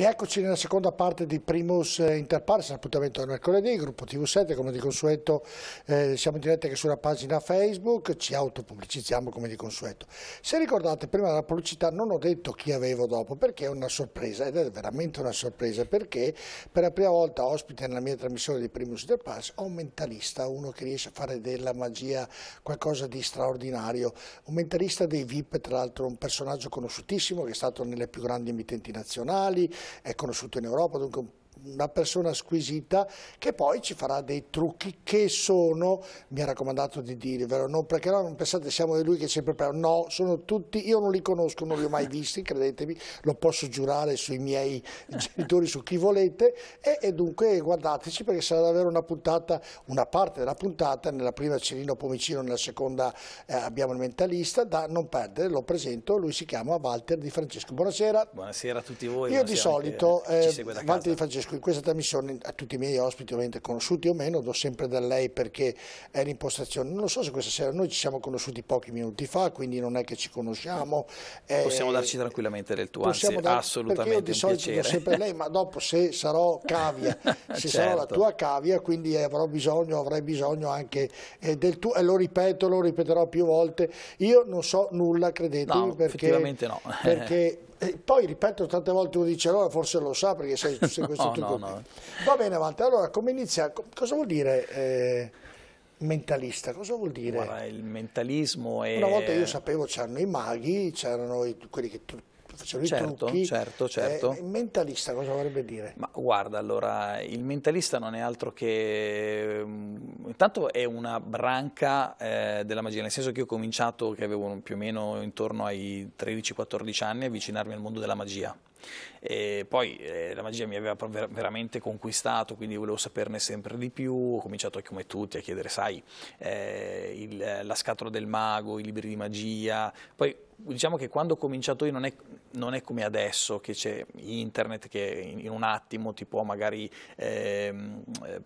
Rieccoci nella seconda parte di Primus eh, Interpares, appuntamento del mercoledì, gruppo TV7, come di consueto eh, siamo in diretta anche sulla pagina Facebook, ci autopubblicizziamo come di consueto. Se ricordate, prima della pubblicità non ho detto chi avevo dopo, perché è una sorpresa, ed è veramente una sorpresa, perché per la prima volta ospite nella mia trasmissione di Primus Interpares ho un mentalista, uno che riesce a fare della magia qualcosa di straordinario, un mentalista dei VIP, tra l'altro un personaggio conosciutissimo che è stato nelle più grandi emittenti nazionali, è conosciuto in Europa, dunque una persona squisita che poi ci farà dei trucchi che sono, mi ha raccomandato di dirvelo, non perché no, non pensate siamo di lui che sempre prepara, no, sono tutti, io non li conosco, non li ho mai visti, credetemi, lo posso giurare sui miei genitori, su chi volete, e, e dunque guardateci perché sarà davvero una puntata, una parte della puntata, nella prima Cirino Pomicino, nella seconda eh, abbiamo il mentalista, da non perdere, lo presento, lui si chiama Walter Di Francesco. Buonasera. Buonasera a tutti voi. Io di solito, eh, Walter Di Francesco, in questa trasmissione a tutti i miei ospiti, ovviamente conosciuti o meno, do sempre da lei perché è l'impostazione. Non lo so se questa sera noi ci siamo conosciuti pochi minuti fa, quindi non è che ci conosciamo. Eh, possiamo darci tranquillamente del tuo, anzi, dar- assolutamente io di solito piacere. do sempre lei, ma dopo se sarò cavia, se certo. sarò la certo. tua cavia, quindi eh, avrò bisogno, avrai bisogno anche eh, del tuo, e lo ripeto, lo ripeterò più volte, io non so nulla, credetemi, no, perché, no. perché E poi ripeto, tante volte uno dice allora forse lo sa perché sei, sei questo no, tutto. No, no. Va bene avanti, allora come inizia, cosa vuol dire eh, mentalista? Cosa vuol dire? Guarda, il mentalismo è... Una volta io sapevo c'erano i maghi, c'erano quelli che facevano certo, i trucchi. Certo, eh, certo. Eh, mentalista cosa vorrebbe dire? Ma guarda, allora, il mentalista non è altro che... Mm, intanto è una branca eh, della magia, nel senso che io ho cominciato, che avevo più o meno intorno ai 13-14 anni, a avvicinarmi al mondo della magia. E poi eh, la magia mi aveva ver veramente conquistato, quindi volevo saperne sempre di più. Ho cominciato come tutti a chiedere, sai, eh, il, la scatola del mago, i libri di magia. Poi diciamo che quando ho cominciato io non è, non è come adesso che c'è internet che in un attimo ti può magari eh,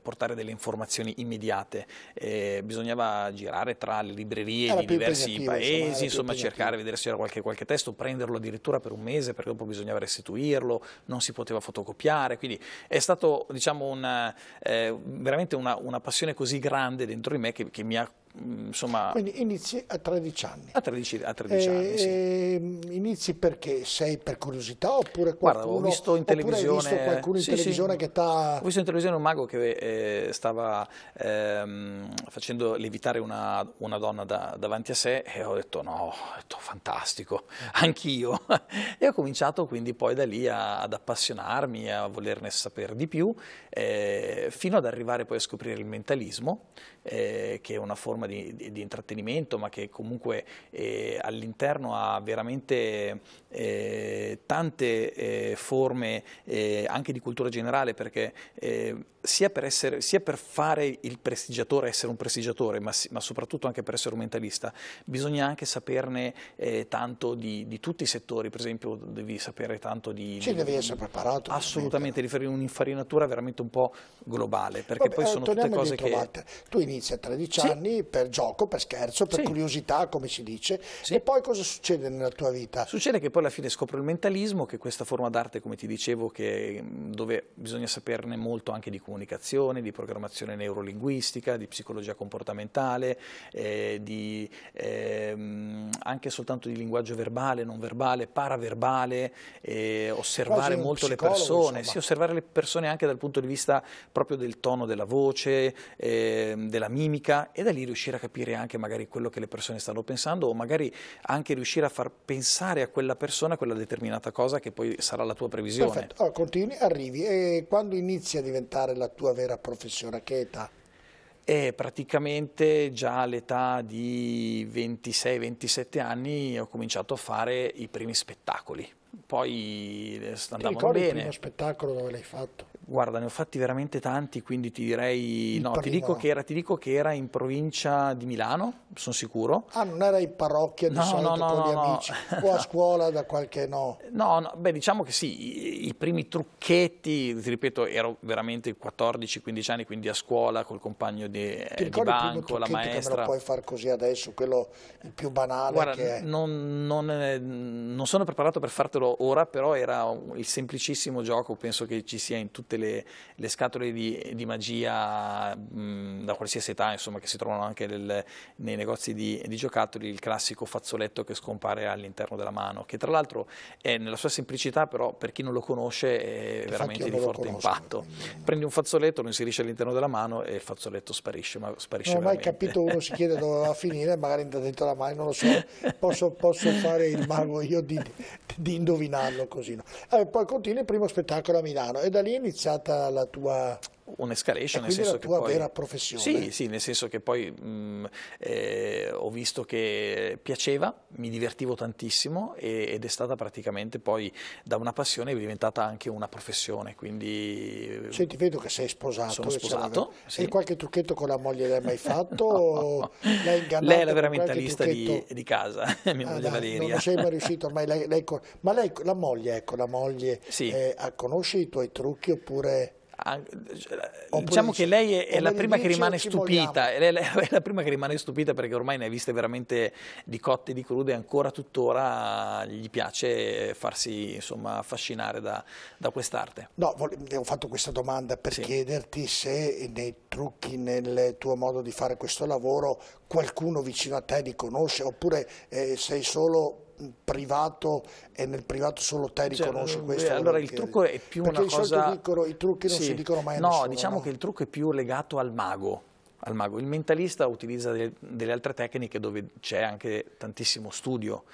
portare delle informazioni immediate. Eh, bisognava girare tra le librerie era di diversi paesi, insomma, insomma cercare, vedere se c'era qualche, qualche testo, prenderlo addirittura per un mese perché dopo bisognava restituirlo saperlo, non si poteva fotocopiare, quindi è stata diciamo, eh, veramente una, una, passione così grande dentro di me che, che mi ha Mm, insomma... Quindi inizi a 13 anni. A 13, a 13 eh, anni, sì. Ehm, inizi perché sei per curiosità oppure qualcuno... Guarda, ho visto in televisione... Visto qualcuno in sì, televisione sì. che t'ha... Ho visto in televisione un mago che eh, stava ehm, facendo levitare una, una donna da, davanti a sé e ho detto no, ho detto fantastico, eh. anch'io. e ho cominciato quindi poi da lì a, ad appassionarmi, a volerne sapere di più, eh, fino ad arrivare poi a scoprire il mentalismo, eh, che è una forma forma di, di, di intrattenimento, ma che comunque eh, all'interno ha veramente eh, tante eh, forme eh, anche di cultura generale, perché eh, sia per, essere, sia, per fare il prestigiatore, essere un prestigiatore, ma, ma soprattutto anche per essere un mentalista, bisogna anche saperne eh, tanto di, di, tutti i settori, per esempio devi sapere tanto di... Ci devi essere preparato. Assolutamente, di fare un'infarinatura veramente un po' globale, perché Vabbè, poi sono tutte cose che... Tu inizi a 13 sì. anni, per gioco, per scherzo, per sì. curiosità, come si dice. Sì. E poi cosa succede nella tua vita? Succede che poi alla fine scopro il mentalismo, che è questa forma d'arte, come ti dicevo, che, mm, dove bisogna saperne molto anche di comunicazione, di programmazione neurolinguistica, di psicologia comportamentale, eh, di, eh, anche soltanto di linguaggio verbale, non verbale, paraverbale, eh, osservare molto le persone, sì, osservare le persone anche dal punto di vista proprio del tono della voce, ehm, della mimica e da lì riuscire riuscire a capire anche magari quello che le persone stanno pensando o magari anche riuscire a far pensare a quella persona quella determinata cosa che poi sarà la tua previsione. Perfetto, allora, continui, arrivi e quando inizi a diventare la tua vera professione, a che età? E praticamente già all'età di 26-27 anni ho cominciato a fare i primi spettacoli. Poi eh, andavano Ti bene. il primo spettacolo dove l'hai fatto? Guarda, ne ho fatti veramente tanti, quindi ti direi... Il no, ti dico, era, ti dico, che era, in provincia di Milano, sono sicuro. Ah, non era in parrocchia di no, solito no, no, con no, gli amici? O a scuola da qualche... no? No, beh, diciamo che sì, i, i primi trucchetti, ti ripeto, ero veramente 14-15 anni, quindi a scuola col compagno di, eh, di banco, la maestra... Che me lo puoi far così adesso, quello il più banale Guarda, che è... non, non, eh, non sono preparato per fartelo ora, però era il semplicissimo gioco, penso che ci sia in tutte tutte le, le scatole di, di magia mh, da qualsiasi età, insomma, che si trovano anche nel, nei negozi di, di, giocattoli, il classico fazzoletto che scompare all'interno della mano, che tra l'altro è nella sua semplicità, però per chi non lo conosce è veramente di forte conosco, impatto. Quindi... Prendi un fazzoletto, lo inserisci all'interno della mano e il fazzoletto sparisce, ma sparisce Non ho mai capito, uno si chiede dove va a finire, magari dentro la mano, non lo so, posso, posso fare il mago io di, di indovinarlo così. No? Eh, poi continui il primo spettacolo a Milano e da lì inizia iniziata la tua un'escalation. Quindi nel senso la tua che poi, vera professione. Sì, sì, nel senso che poi mh, mm, eh, ho visto che piaceva, mi divertivo tantissimo e, ed è stata praticamente poi da una passione è diventata anche una professione. Quindi... Eh, Senti, vedo che sei sposato. Sono sposato. Cioè, sì. E qualche trucchetto con la moglie l'hai mai fatto? no. L'hai ingannato? Lei è la vera mentalista di, di, casa, mia ah, moglie dai, Valeria. Non sei mai riuscito, ormai lei, lei, ma lei, la moglie, ecco, la moglie, sì. eh, conosce i tuoi trucchi oppure... Ah, eh, diciamo che lei è, la prima che rimane stupita, è la prima che rimane stupita perché ormai ne ha viste veramente di cotte e di crude e ancora tuttora gli piace farsi insomma, affascinare da, da quest'arte. No, ho fatto questa domanda per sì. chiederti se nei trucchi, nel tuo modo di fare questo lavoro, qualcuno vicino a te li conosce oppure eh, sei solo privato e nel privato solo te cioè, riconosci cioè, questo. Beh, allora il chiedi. trucco è più Perché una cosa... Dicono, I trucchi non sì. si dicono mai no, a nessuno. Diciamo no, diciamo che il trucco è più legato al mago. Al mago. Il mentalista utilizza delle altre tecniche dove c'è anche tantissimo studio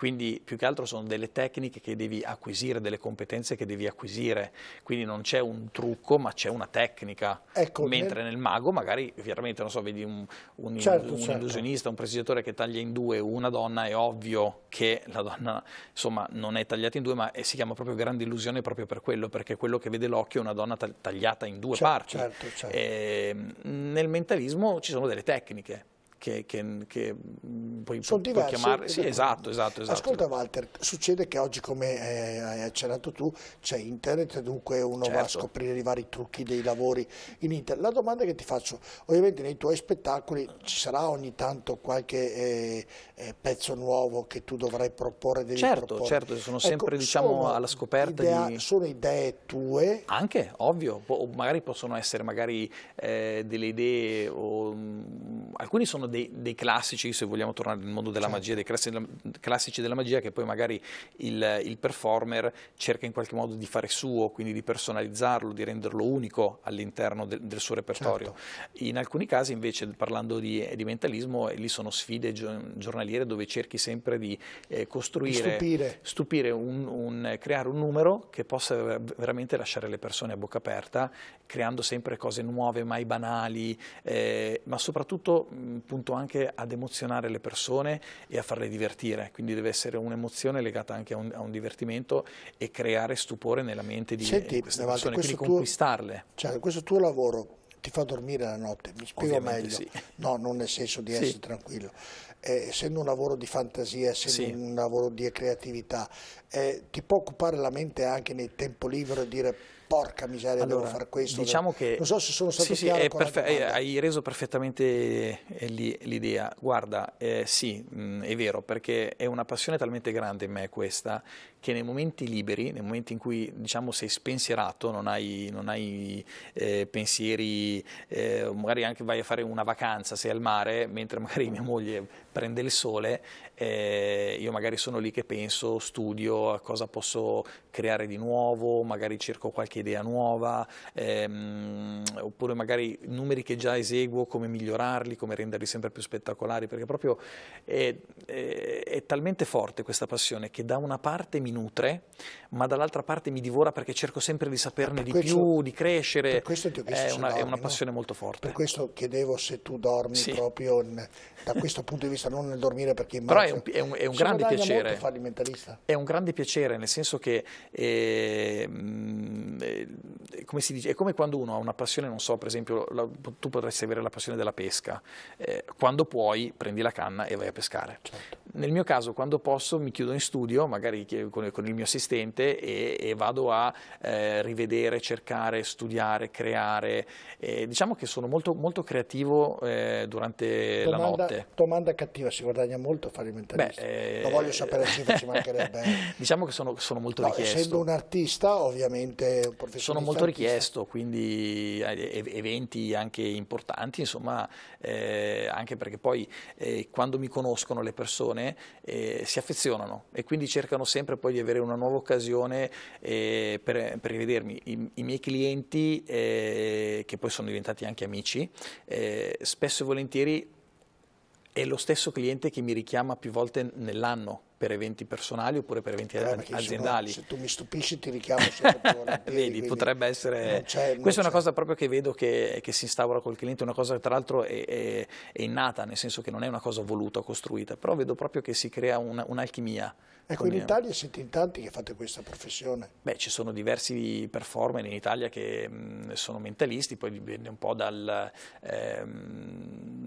quindi più che altro sono delle tecniche che devi acquisire, delle competenze che devi acquisire. Quindi non c'è un trucco, ma c'è una tecnica. Ecco, Mentre nel... nel mago magari, veramente, non so, vedi un, un, certo, un certo. illusionista, un precisatore che taglia in due una donna, è ovvio che la donna, insomma, non è tagliata in due, ma si chiama proprio grande illusione proprio per quello, perché quello che vede l'occhio è una donna tagliata in due certo, parti. Certo. E, ehm, nel mentalismo ci sono delle tecniche che, che, che mm, puoi, Sono puoi chiamare. Sì, esatto, esatto, esatto, Ascolta Walter, succede che oggi come eh, hai accennato tu c'è internet, dunque uno certo. va a certo. scoprire i vari trucchi dei lavori in internet. La domanda che ti faccio, ovviamente nei tuoi spettacoli ci sarà ogni tanto qualche eh, eh pezzo nuovo che tu dovrai proporre, devi certo, proporre. Certo, sono ecco, sempre ecco, diciamo alla scoperta idea, di... Sono idee tue? Anche, ovvio, o magari possono essere magari, eh, delle idee, o, mm, alcuni sono dei, dei, classici, se vogliamo tornare nel mondo della certo. magia, dei classici della magia che poi magari il, il, performer cerca in qualche modo di fare suo, quindi di personalizzarlo, di renderlo unico all'interno de, del suo repertorio. Certo. In alcuni casi invece, parlando di, di mentalismo, lì sono sfide giornaliere dove cerchi sempre di eh, costruire, di stupire, stupire un, un, creare un numero che possa veramente lasciare le persone a bocca aperta, creando sempre cose nuove, mai banali, eh, ma soprattutto puntuali appunto anche ad emozionare le persone e a farle divertire, quindi deve essere un'emozione legata anche a un, a un, divertimento e creare stupore nella mente di Senti, queste davanti, persone, quindi tuo, conquistarle. Cioè, questo tuo lavoro ti fa dormire la notte, mi spiego Ovviamente meglio, sì. no, non nel senso di essere tranquillo, eh, essendo un lavoro di fantasia, essendo sì. un lavoro di creatività, eh, ti può occupare la mente anche nel tempo libero e dire porca miseria, allora, devo fare questo. Diciamo che... Non so se sono stato sì, sì, hai reso perfettamente eh, l'idea. Guarda, eh, sì, mm, è vero, perché è una passione talmente grande in me questa, che nei momenti liberi, nei momenti in cui, diciamo, sei spensierato, non hai, non hai eh, pensieri, eh, magari anche vai a fare una vacanza, sei al mare, mentre magari mia moglie prende il sole, eh, io magari sono lì che penso, studio a cosa posso creare di nuovo, magari cerco qualche idea nuova, ehm, oppure magari numeri che già eseguo, come migliorarli, come renderli sempre più spettacolari, perché proprio è, è, è talmente forte questa passione che da una parte mi nutre, ma dall'altra parte mi divora perché cerco sempre di saperne di questo, più, di crescere. Per questo ti È una, dormi, è, una, passione no? molto forte. Per questo chiedevo se tu dormi sì. proprio in, da questo punto di vista, non nel dormire perché immagino... Però è un, è un, è un grande piacere. È un grande piacere, nel senso che ehm, eh, come si dice, è come quando uno ha una passione, non so, per esempio, la, tu potresti avere la passione della pesca. Eh, quando puoi, prendi la canna e vai a pescare. Certo. Nel mio caso, quando posso, mi chiudo in studio, magari con, il mio assistente, e, e vado a eh, rivedere, cercare, studiare, creare. E diciamo che sono molto, molto creativo eh, durante domanda, la notte. Domanda cattiva, si guadagna molto a fare il mentalista? Beh, eh, Lo voglio sapere se ci mancherebbe. Diciamo che sono, sono molto no, richiesto. Essendo un artista, ovviamente, un professionista Sono molto artista. richiesto, quindi eh, eventi anche importanti, insomma, eh, anche perché poi eh, quando mi conoscono le persone, occasione eh, si affezionano e quindi cercano sempre poi di avere una nuova occasione eh, per, per, rivedermi. I, I, miei clienti, eh, che poi sono diventati anche amici, eh, spesso e volentieri è lo stesso cliente che mi richiama più volte nell'anno per eventi personali oppure per eventi eh, aziendali. Se, no, se, tu mi stupisci ti richiamo sempre Vedi, potrebbe essere... Questa è una cosa proprio che vedo che, che si instaura col cliente, una cosa che tra l'altro è, è, è, innata, nel senso che non è una cosa voluta, o costruita, però vedo proprio che si crea un'alchimia. ecco, in Italia siete in tanti che fate questa professione? Beh, ci sono diversi performer in Italia che mh, sono mentalisti, poi dipende un po' dal... Ehm,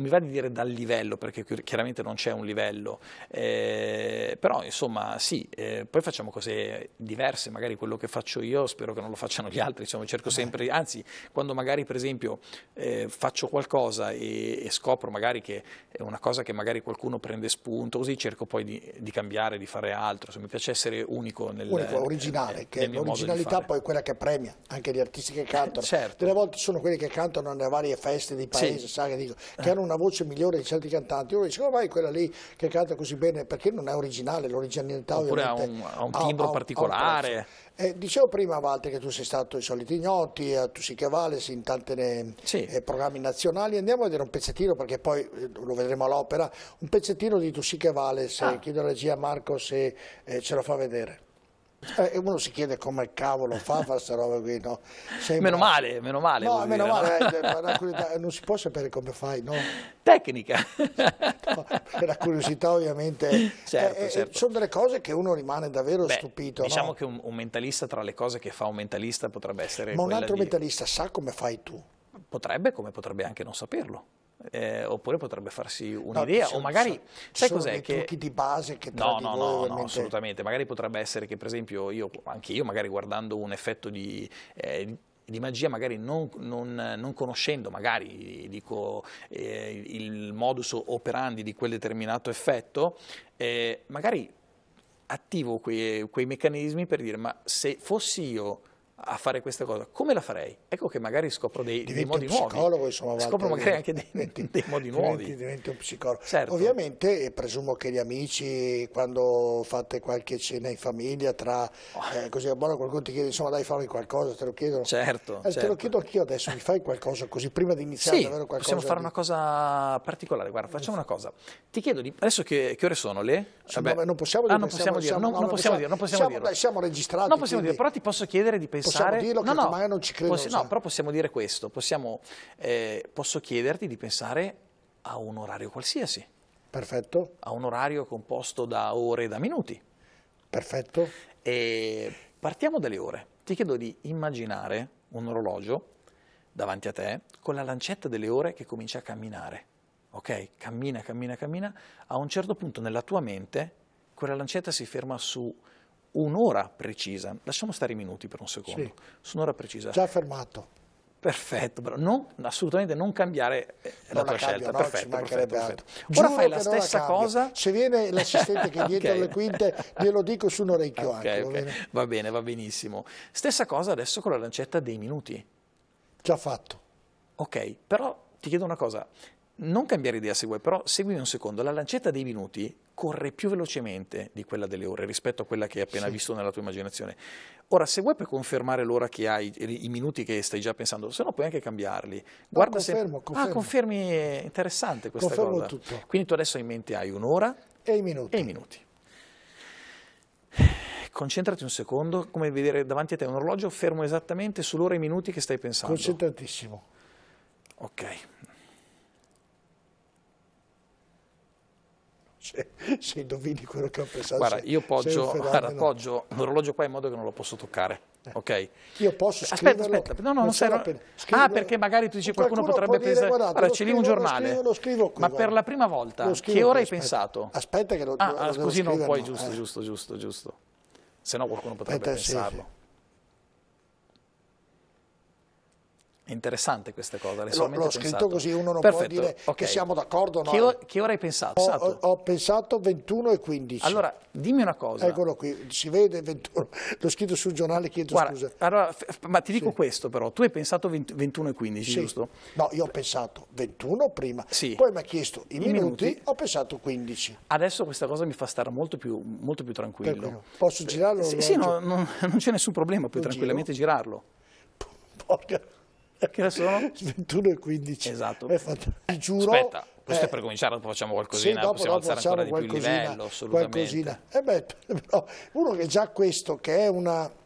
non mi va di dire dal livello, perché chiaramente non c'è un livello, eh, però insomma sì, eh, poi facciamo cose diverse, magari quello che faccio io spero che non lo facciano gli altri, insomma cerco eh. sempre, anzi quando magari per esempio eh, faccio qualcosa e, e, scopro magari che è una cosa che magari qualcuno prende spunto, così cerco poi di, di cambiare, di fare altro, se mi piace essere unico nel... Unico, eh, originale, eh, che l'originalità poi è quella che premia, anche gli artisti che cantano. Certo. Delle volte sono quelli che cantano nelle varie feste di paese, sì. sa, che, dico, che hanno un una voce migliore di certi cantanti, uno dice ormai oh, quella lì che canta così bene perché non è originale, l'originalità Oppure ha un, ha un, timbro ha, ha, particolare. Un eh, dicevo prima Walter che tu sei stato i soliti ignoti, a Tu si che vale, in tanti eh, sì. eh, programmi nazionali, andiamo a vedere un pezzettino perché poi eh, lo vedremo all'opera, un pezzettino di Tu si che vale, se ah. chiedo alla regia Marco se eh, ce lo fa vedere. Eh, e uno si chiede come cavolo fa a fare questa roba qui, no? Sembra... Meno male, meno male. No, meno dire, male, no? Eh, eh, non si può sapere come fai, no? Tecnica. No, la curiosità ovviamente. Certo, eh, certo. Sono delle cose che uno rimane davvero Beh, stupito. Diciamo che un, un, mentalista tra le cose che fa un mentalista potrebbe essere... Ma un altro di... mentalista sa come fai tu? Potrebbe, come potrebbe anche non saperlo eh, oppure potrebbe farsi un'idea, no, o magari sono, sai sono cos'è? Che... trucchi di base che no, no, no, no, assolutamente, magari potrebbe essere che per esempio io, anche io magari guardando un effetto di, eh, di magia magari non, non, non conoscendo magari dico, eh, il modus operandi di quel determinato effetto, eh, magari attivo quei, quei meccanismi per dire ma se fossi io a fare questa cosa, come la farei? Ecco che magari scopro dei, dei modi nuovi. Insomma, scopro magari anche dei, diventi, dei modi diventi, nuovi. Diventi un psicologo. Certo. Ovviamente eh, presumo che gli amici, quando fate qualche cena in famiglia, tra oh. eh, così a buono qualcuno ti chiede, insomma dai fammi qualcosa, te lo chiedono. Certo. Eh, certo. Te lo certo. chiedo anch'io adesso, mi fai qualcosa così prima di iniziare sì, davvero qualcosa? possiamo fare di... una cosa particolare, guarda, facciamo una cosa. Ti chiedo, di... adesso che, che ore sono le? Vabbè. non possiamo ah, dire, ah, non possiamo, dire, siamo, non, possiamo, dire, siamo registrati. Non possiamo quindi... dire, però ti posso chiedere di pensare possiamo dirlo no, che no, non ci credono. Possi- no, cioè. però possiamo dire questo, possiamo, eh, posso chiederti di pensare a un orario qualsiasi. Perfetto. A un orario composto da ore e da minuti. Perfetto. E partiamo dalle ore. Ti chiedo di immaginare un orologio davanti a te con la lancetta delle ore che comincia a camminare. Ok? Cammina, cammina, cammina. A un certo punto nella tua mente quella lancetta si ferma su un'ora precisa, lasciamo stare i minuti per un secondo, sì. su un'ora precisa. Già fermato. Perfetto, però non, assolutamente non cambiare eh, non la tua cambio, scelta. No, perfetto, perfetto, perfetto. Ora fai la stessa la cosa. Se viene l'assistente che è dietro okay. le quinte, glielo dico su un orecchio okay, anche. Okay. Va, bene? va bene, va benissimo. Stessa cosa adesso con la lancetta dei minuti. Già fatto. Ok, però ti chiedo una cosa non cambiare idea se vuoi, però seguimi un secondo, la lancetta dei minuti corre più velocemente di quella delle ore rispetto a quella che hai appena sì. visto nella tua immaginazione. Ora, se vuoi per confermare l'ora che hai, i minuti che stai già pensando, se no puoi anche cambiarli. Guarda no, confermo, se... confermo. Ah, confermi, interessante questa confermo cosa. Tutto. Quindi tu adesso hai in mente hai un'ora e i minuti. E i minuti. Concentrati un secondo, come vedere davanti a te un orologio fermo esattamente sull'ora e i minuti che stai pensando. Concentratissimo. Ok. Ok. se, se indovini quello che ho pensato. Guarda, io poggio, guarda, poggio l'orologio qua in modo che non lo posso toccare. Eh. Ok. Io posso aspetta, aspetta, no, no, non serve. Ah, perché magari tu dici qualcuno, qualcuno potrebbe pensare, dire, guardate, allora c'è lì un giornale. Lo scrivo, lo scrivo qui, ma guarda. per la prima volta scrivo, che ora hai pensato? Aspetta che lo Ah, lo, ah così non puoi, giusto, eh. giusto, giusto, giusto. Se no qualcuno potrebbe aspetta, pensarlo. Sì, sì. È interessante questa cosa, l'ho, l'ho scritto così, uno non Perfetto, può dire okay. che siamo d'accordo. No. Che, che ora hai pensato? Ho, ho, pensato 21 e 15. Allora, dimmi una cosa. Eccolo qui, si vede 21. L'ho scritto sul giornale, chiedo Guarda, scusa. Allora, ma ti dico sì. questo però, tu hai pensato 20, 21 e 15, sì. giusto? No, io ho pensato 21 prima, sì. poi mi ha chiesto i, I minuti, minuti, ho pensato 15. Adesso questa cosa mi fa stare molto più, molto più tranquillo. Perché? Posso girarlo? Sì, sì no, non, non, c'è nessun problema, puoi tranquillamente giro. girarlo. Porca... Che ore sono? 21 e 15. Esatto. È eh, fantastico. Eh, giuro. Aspetta, questo eh, è per cominciare, dopo facciamo qualcosina, sì, dopo, possiamo dopo alzare ancora di più il livello, assolutamente. Qualcosina. Eh beh, però, uno che già questo, che è una...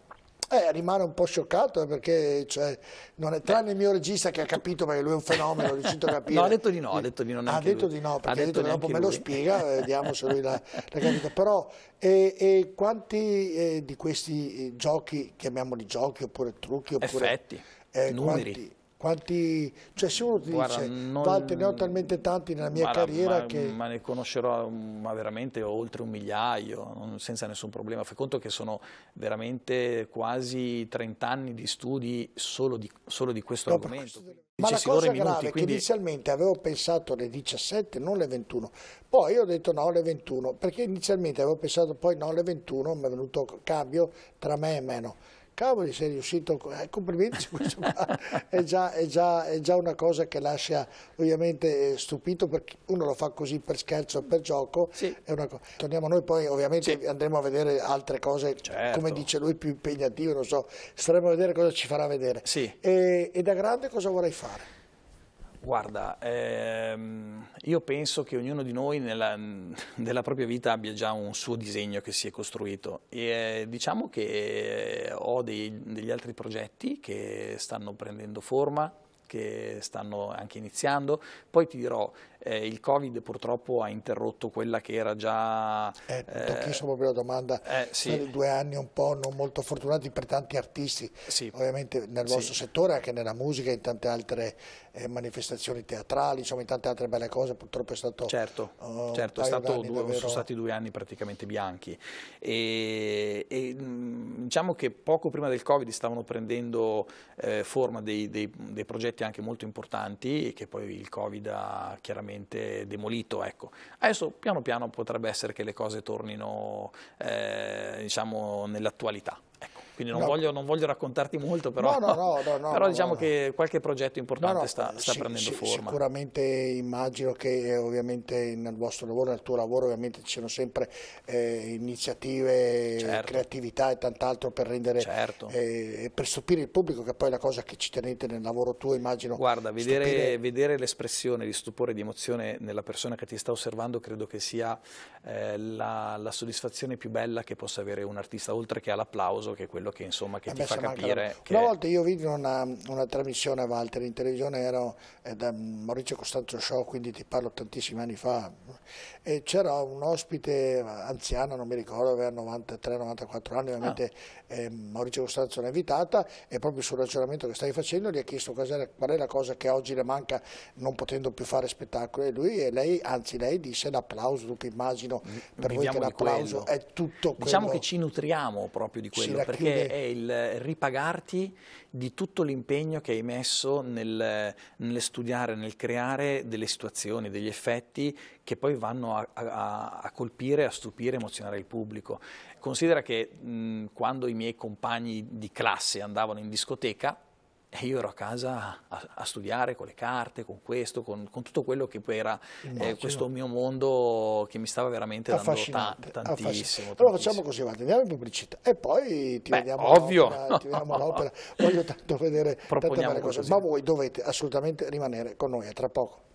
Eh, rimane un po' scioccato eh, perché cioè, è, tranne il mio regista che ha capito perché lui è un fenomeno, ho riuscito a capire. No, ha detto di no, ha detto di non Ha detto di no, perché ha detto, ha detto dopo me lo spiega, vediamo se lui l'ha capito. Però e, e quanti eh, di questi giochi, chiamiamoli giochi oppure trucchi oppure... Effetti eh, numeri. Quanti, quanti, cioè se uno ti Guarda, dice, non... ne ho talmente tanti nella mia Guarda, carriera ma, che... Ma ne conoscerò ma veramente oltre un migliaio, non, senza nessun problema. Fai conto che sono veramente quasi 30 anni di studi solo di, solo di questo no, argomento. Questo... Ma la cosa grave minuti, quindi... che inizialmente avevo pensato alle 17, non alle 21, poi ho detto no alle 21, perché inizialmente avevo pensato poi no alle 21, mi è venuto cambio tra me e meno cavoli sei riuscito, eh, complimenti questo qua, è, già, è, già, è già, una cosa che lascia ovviamente eh, stupito perché uno lo fa così per scherzo, per gioco, sì. torniamo noi poi ovviamente sì. andremo a vedere altre cose, certo. come dice lui, più impegnative, non so, staremo a vedere cosa ci farà vedere. Sì. E, e da grande cosa vorrei fare? Guarda, ehm, io penso che ognuno di noi nella, nella, propria vita abbia già un suo disegno che si è costruito e eh, diciamo che ho dei, degli altri progetti che stanno prendendo forma, che stanno anche iniziando. Poi ti dirò, eh, il Covid purtroppo ha interrotto quella che era già... Eh, eh tocchissimo proprio la domanda, eh, sì. due anni un po' non molto fortunati per tanti artisti, sì. ovviamente nel vostro sì. settore, anche nella musica, in tante altre eh, manifestazioni teatrali, insomma in tante altre belle cose, purtroppo è stato... Certo, uh, certo è stato due, davvero... sono stati due anni praticamente bianchi e, e, mm, diciamo che poco prima del Covid stavano prendendo eh, forma dei, dei, dei progetti progetti anche molto importanti che poi il Covid ha chiaramente demolito. Ecco. Adesso piano piano potrebbe essere che le cose tornino eh, diciamo, nell'attualità. Ecco. Quindi non, no. voglio, non, voglio, raccontarti molto, però, no, no, però diciamo che qualche progetto importante sta, eh, sta sì, prendendo sì, forma. Sicuramente immagino che eh, ovviamente nel vostro lavoro, nel tuo lavoro, ovviamente ci siano sempre eh, iniziative, certo. creatività e tant'altro per rendere certo. eh, per stupire il pubblico, che poi è la cosa che ci tenete nel lavoro tuo, immagino. Guarda, vedere, stupire... vedere l'espressione di stupore, di emozione nella persona che ti sta osservando, credo che sia eh, la, la soddisfazione più bella che possa avere un artista, oltre che all'applauso, che è quello quello che, insomma, che eh ti fa capire. Che... Una volta io vidi una, una trasmissione a Walter in televisione, ero eh, da Maurizio Costanzo Show, quindi ti parlo tantissimi anni fa, e c'era un ospite anziano, non mi ricordo, aveva 93-94 anni, ovviamente ah. eh, Maurizio Costanzo l'ha invitata e proprio sul ragionamento che stai facendo gli ha chiesto qual è la cosa che oggi le manca non potendo più fare spettacoli e lui e lei, anzi lei disse l'applauso, dunque immagino per Viviamo voi che l'applauso è tutto diciamo quello. Diciamo che ci nutriamo proprio di quello, perché è il ripagarti di tutto l'impegno che hai messo nel, nel, studiare, nel creare delle situazioni, degli effetti che poi vanno a, a, a colpire, a stupire, emozionare il pubblico. Considera che mh, quando i miei compagni di classe andavano in discoteca, e io ero a casa a, a studiare con le carte, con questo, con, con tutto quello che poi era eh, questo mio mondo che mi stava veramente dando ta tantissimo, tantissimo. Allora facciamo così, guarda, andiamo in pubblicità e poi ti Beh, vediamo ovvio. all'opera. Voglio tanto vedere tante belle cose, ma voi dovete assolutamente rimanere con noi a tra poco.